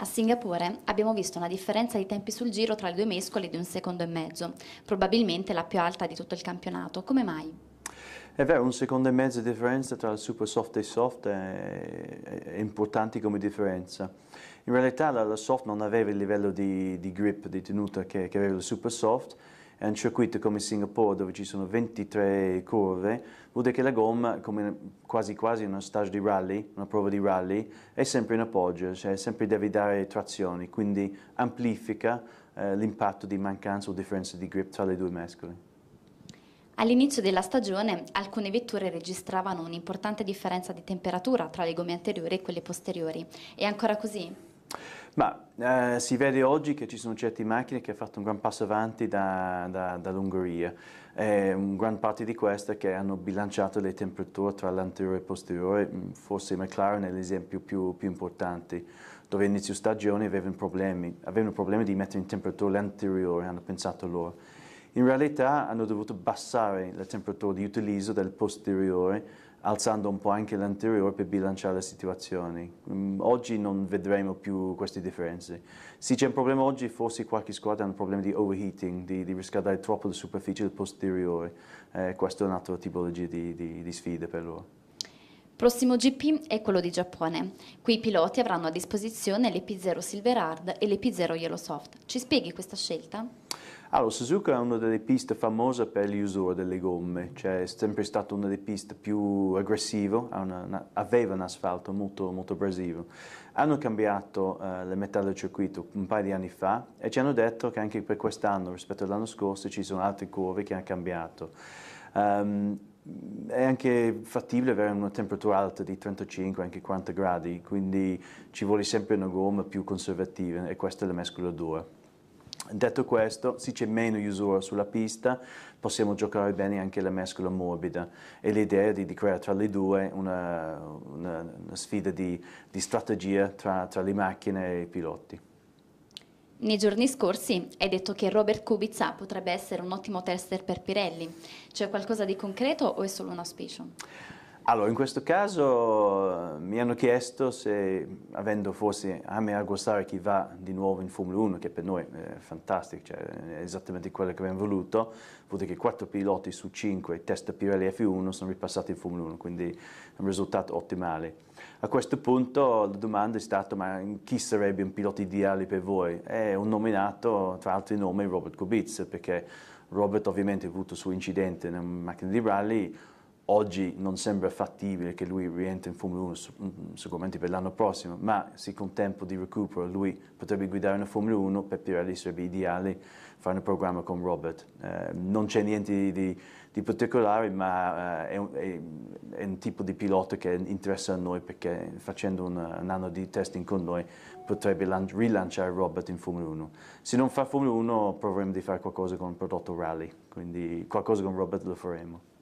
A Singapore abbiamo visto una differenza di tempi sul giro tra le due mescole di un secondo e mezzo, probabilmente la più alta di tutto il campionato. Come mai? È vero, un secondo e mezzo di differenza tra il super soft e il soft è, è importante come differenza. In realtà la, la, soft non aveva il livello di, di grip, di tenuta che, che aveva il super soft, è un circuito come Singapore dove ci sono 23 curve, vuol dire che la gomma, come quasi quasi uno stage di rally, una prova di rally, è sempre in appoggio, cioè sempre devi dare trazioni, quindi amplifica eh, l'impatto di mancanza o differenza di grip tra le due mescole. All'inizio della stagione alcune vetture registravano un'importante differenza di temperatura tra le gomme anteriori e quelle posteriori. È ancora così? Ma eh, si vede oggi che ci sono certe macchine che hanno fatto un gran passo avanti da, da, dall'Ungheria. E un gran parte di queste che hanno bilanciato le temperature tra l'anteriore e il posteriore, mm, forse McLaren è l'esempio più, più importante, dove a inizio stagione avevano problemi, avevano problemi di mettere in temperatura l'anteriore, hanno pensato loro. In realtà hanno dovuto abbassare la temperatura di utilizzo del posteriore alzando un po' anche l'anteriore per bilanciare le situazioni. Mm, oggi non vedremo più queste differenze. Se c'è un problema oggi, forse qualche squadra ha un problema di overheating, di, di riscaldare troppo la superficie del posteriore. Eh, questo è un'altra tipologia di, di, di sfida per loro. Prossimo GP è quello di Giappone. Qui i piloti avranno a disposizione l'EP0 Silver Hard e l'EP0 Yellowsoft. Ci spieghi questa scelta? Allora, ah, Suzuka è una delle piste famose per l'usura delle gomme, cioè è sempre stata una delle piste più aggressive, aveva un asfalto molto, molto abrasivo. Hanno cambiato uh, le metà del circuito un paio di anni fa e ci hanno detto che anche per quest'anno rispetto all'anno scorso ci sono altre curve che hanno cambiato. Um, è anche fattibile avere una temperatura alta di 35, anche 40 gradi, quindi ci vuole sempre una gomma più conservativa e questa è la mescola 2. Detto questo, si c'è meno usura sulla pista, possiamo giocare bene anche la mescola morbida e l'idea di, di creare tra le due una, una, una sfida di, di strategia tra, tra le macchine e i piloti. Nei giorni scorsi hai detto che Robert Kubica potrebbe essere un ottimo tester per Pirelli. C'è qualcosa di concreto o è solo un auspicio? Allora, in questo caso eh, mi hanno chiesto se, avendo forse Ame Agostare che va di nuovo in Formula 1, che per noi è fantastico, cioè è esattamente quello che abbiamo voluto, vuol dire che quattro piloti su cinque testa Pirelli F1 sono ripassati in Formula 1, quindi è un risultato ottimale. A questo punto la domanda è stata, ma chi sarebbe un pilota ideale per voi? E ho nominato, tra altri nomi, Robert Kubica, perché Robert ovviamente ha avuto il suo incidente nella macchina di rally, Oggi non sembra fattibile che lui rientri in Formula 1 mm, mm, sicuramente per l'anno prossimo, ma se con tempo di recupero lui potrebbe guidare una Formula 1, per Pirelli sarebbe ideale fare un programma con Robert. Eh, non c'è niente di, di, di particolare, ma eh, è, un, è, è, un, tipo di pilota che interessa a noi perché facendo un, un anno di testing con noi potrebbe rilanciare Robert in Formula 1. Se non fa Formula 1 proveremo di fare qualcosa con un prodotto rally, quindi qualcosa con Robert lo faremo.